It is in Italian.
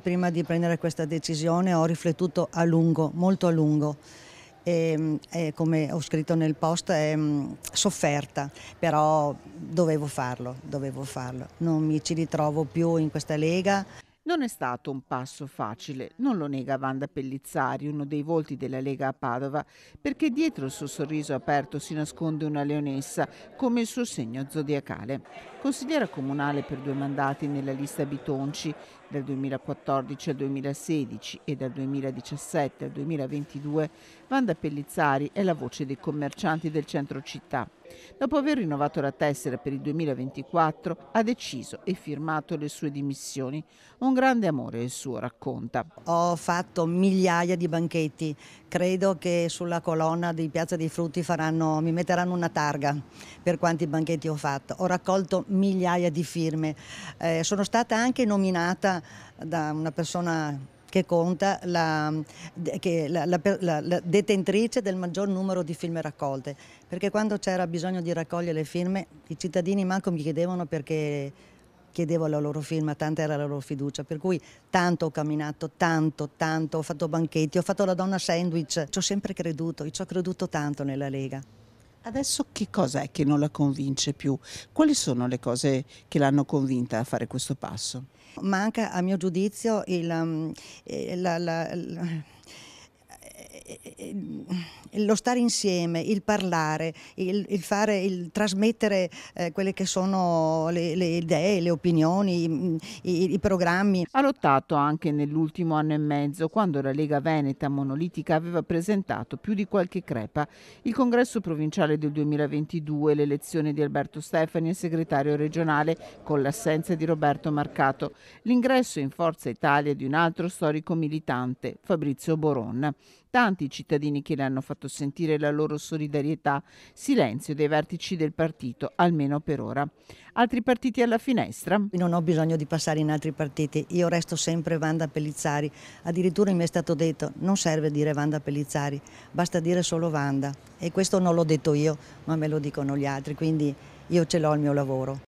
Prima di prendere questa decisione ho riflettuto a lungo, molto a lungo. E, ehm, e come ho scritto nel post è mm, sofferta, però dovevo farlo, dovevo farlo. Non mi ci ritrovo più in questa lega. Non è stato un passo facile, non lo nega Wanda Pellizzari, uno dei volti della Lega a Padova, perché dietro il suo sorriso aperto si nasconde una leonessa, come il suo segno zodiacale. Consigliera comunale per due mandati nella lista Bitonci dal 2014 al 2016 e dal 2017 al 2022, Vanda Pellizzari è la voce dei commercianti del centro città. Dopo aver rinnovato la tessera per il 2024, ha deciso e firmato le sue dimissioni. Un grande amore il suo, racconta. Ho fatto migliaia di banchetti. Credo che sulla colonna di Piazza dei Frutti faranno, mi metteranno una targa per quanti banchetti ho fatto. Ho raccolto migliaia di firme. Eh, sono stata anche nominata da una persona che conta la, che la, la, la, detentrice del maggior numero di firme raccolte, perché quando c'era bisogno di raccogliere le firme i cittadini manco mi chiedevano perché chiedevo la loro firma, tanta era la loro fiducia, per cui tanto ho camminato, tanto, tanto, ho fatto banchetti, ho fatto la donna sandwich, ci ho sempre creduto, ci ho creduto tanto nella Lega. Adesso che cosa è che non la convince più? Quali sono le cose che l'hanno convinta a fare questo passo? Manca, a mio giudizio, il, ehm, eh, la, la, la, eh, eh, lo stare insieme, il parlare, il, il, fare, il trasmettere eh, quelle che sono le, le idee, le opinioni, i, i, i, programmi. Ha lottato anche nell'ultimo anno e mezzo, quando la Lega Veneta Monolitica aveva presentato più di qualche crepa il congresso provinciale del 2022, l'elezione di Alberto Stefani e segretario regionale con l'assenza di Roberto Marcato, l'ingresso in Forza Italia di un altro storico militante, Fabrizio Boron tanti i cittadini che le hanno fatto sentire la loro solidarietà, silenzio dei vertici del partito, almeno per ora. Altri partiti alla finestra? Non ho bisogno di passare in altri partiti, io resto sempre Vanda Pellizzari, addirittura mi è stato detto non serve dire Vanda Pellizzari, basta dire solo Vanda e questo non l'ho detto io ma me lo dicono gli altri, quindi io ce l'ho il mio lavoro.